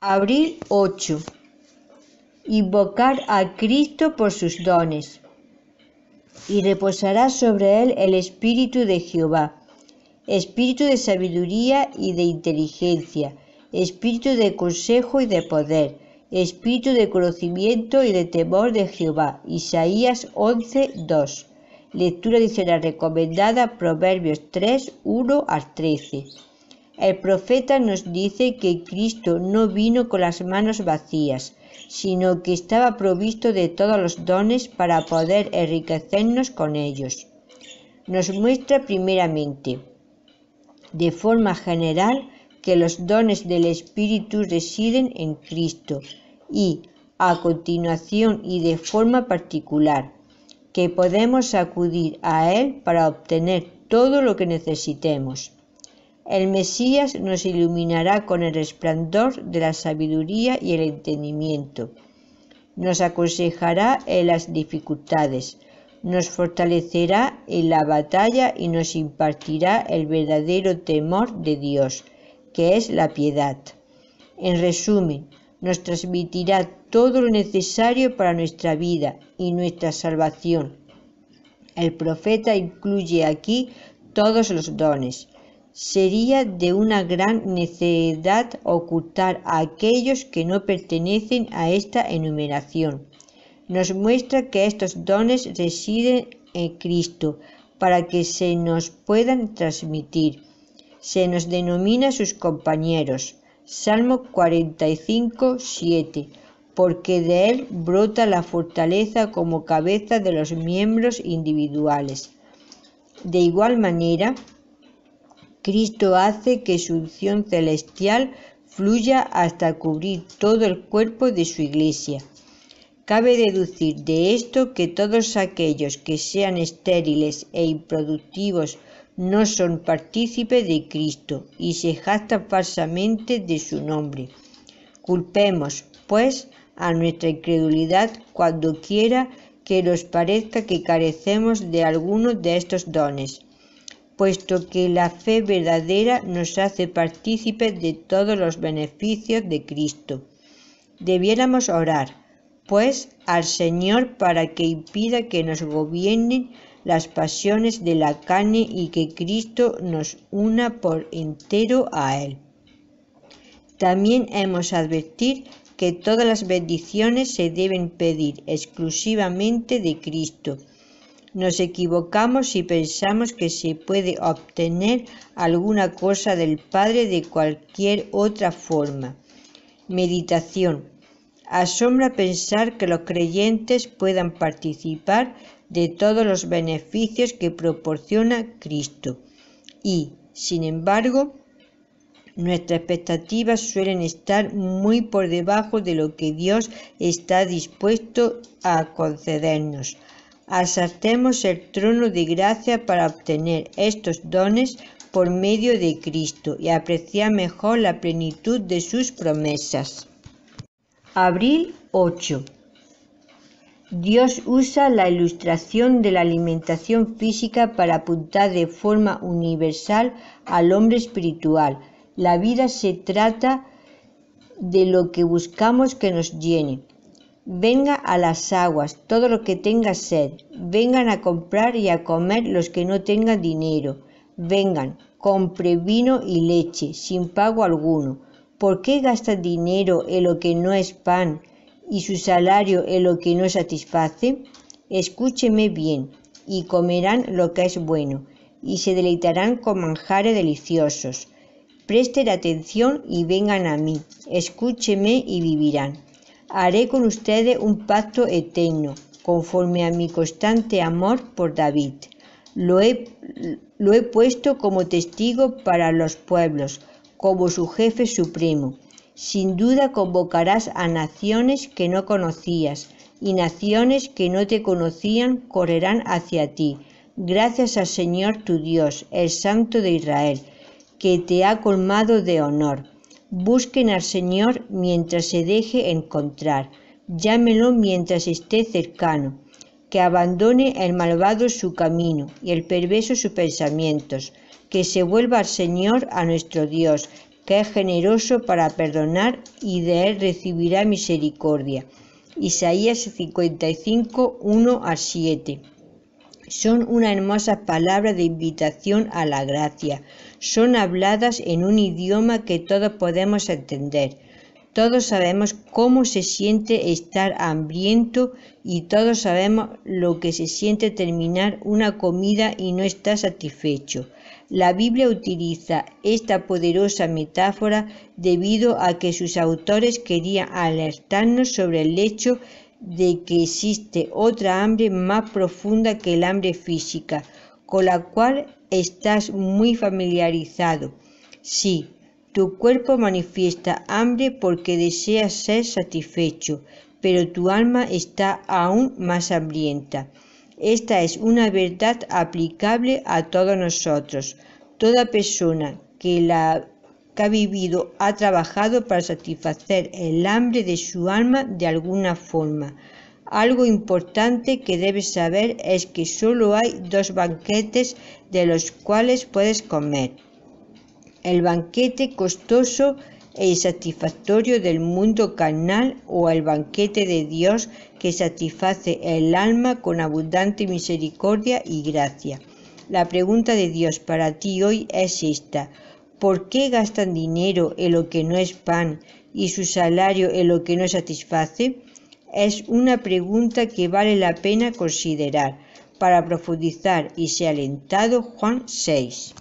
Abril 8. Invocar a Cristo por sus dones. Y reposará sobre él el Espíritu de Jehová, Espíritu de sabiduría y de inteligencia, Espíritu de consejo y de poder, Espíritu de conocimiento y de temor de Jehová. Isaías 11, Lectura adicional recomendada, Proverbios 31 al 13. El profeta nos dice que Cristo no vino con las manos vacías, sino que estaba provisto de todos los dones para poder enriquecernos con ellos. Nos muestra primeramente, de forma general, que los dones del Espíritu residen en Cristo y, a continuación y de forma particular, que podemos acudir a Él para obtener todo lo que necesitemos el Mesías nos iluminará con el resplandor de la sabiduría y el entendimiento. Nos aconsejará en las dificultades, nos fortalecerá en la batalla y nos impartirá el verdadero temor de Dios, que es la piedad. En resumen, nos transmitirá todo lo necesario para nuestra vida y nuestra salvación. El profeta incluye aquí todos los dones sería de una gran necesidad ocultar a aquellos que no pertenecen a esta enumeración. Nos muestra que estos dones residen en Cristo para que se nos puedan transmitir. Se nos denomina sus compañeros. Salmo 45, 7 porque de él brota la fortaleza como cabeza de los miembros individuales. De igual manera, Cristo hace que su unción celestial fluya hasta cubrir todo el cuerpo de su iglesia. Cabe deducir de esto que todos aquellos que sean estériles e improductivos no son partícipes de Cristo y se jactan falsamente de su nombre. Culpemos, pues, a nuestra incredulidad cuando quiera que nos parezca que carecemos de alguno de estos dones puesto que la fe verdadera nos hace partícipes de todos los beneficios de Cristo. Debiéramos orar, pues, al Señor para que impida que nos gobiernen las pasiones de la carne y que Cristo nos una por entero a Él. También hemos advertir que todas las bendiciones se deben pedir exclusivamente de Cristo nos equivocamos si pensamos que se puede obtener alguna cosa del Padre de cualquier otra forma. Meditación. Asombra pensar que los creyentes puedan participar de todos los beneficios que proporciona Cristo. Y, sin embargo, nuestras expectativas suelen estar muy por debajo de lo que Dios está dispuesto a concedernos asaltemos el trono de gracia para obtener estos dones por medio de Cristo y apreciar mejor la plenitud de sus promesas. Abril 8. Dios usa la ilustración de la alimentación física para apuntar de forma universal al hombre espiritual. La vida se trata de lo que buscamos que nos llene. Venga a las aguas todo lo que tenga sed, vengan a comprar y a comer los que no tengan dinero, vengan, compre vino y leche sin pago alguno. ¿Por qué gasta dinero en lo que no es pan y su salario en lo que no satisface? Escúcheme bien, y comerán lo que es bueno, y se deleitarán con manjares deliciosos. Presten atención y vengan a mí, escúcheme y vivirán haré con ustedes un pacto eterno, conforme a mi constante amor por David. Lo he, lo he puesto como testigo para los pueblos, como su jefe supremo. Sin duda convocarás a naciones que no conocías, y naciones que no te conocían correrán hacia ti, gracias al Señor tu Dios, el Santo de Israel, que te ha colmado de honor. Busquen al Señor mientras se deje encontrar. Llámelo mientras esté cercano. Que abandone el malvado su camino y el perverso sus pensamientos. Que se vuelva al Señor, a nuestro Dios, que es generoso para perdonar y de él recibirá misericordia. Isaías 55, 1 a 7. Son una hermosa palabra de invitación a la gracia. Son habladas en un idioma que todos podemos entender. Todos sabemos cómo se siente estar hambriento y todos sabemos lo que se siente terminar una comida y no estar satisfecho. La Biblia utiliza esta poderosa metáfora debido a que sus autores querían alertarnos sobre el hecho de que existe otra hambre más profunda que el hambre física, con la cual estás muy familiarizado. Sí, tu cuerpo manifiesta hambre porque desea ser satisfecho, pero tu alma está aún más hambrienta. Esta es una verdad aplicable a todos nosotros. Toda persona que la ha vivido, ha trabajado para satisfacer el hambre de su alma de alguna forma. Algo importante que debes saber es que solo hay dos banquetes de los cuales puedes comer. El banquete costoso e insatisfactorio del mundo carnal o el banquete de Dios que satisface el alma con abundante misericordia y gracia. La pregunta de Dios para ti hoy es esta. ¿Por qué gastan dinero en lo que no es pan y su salario en lo que no satisface? Es una pregunta que vale la pena considerar para profundizar y se ha alentado Juan 6.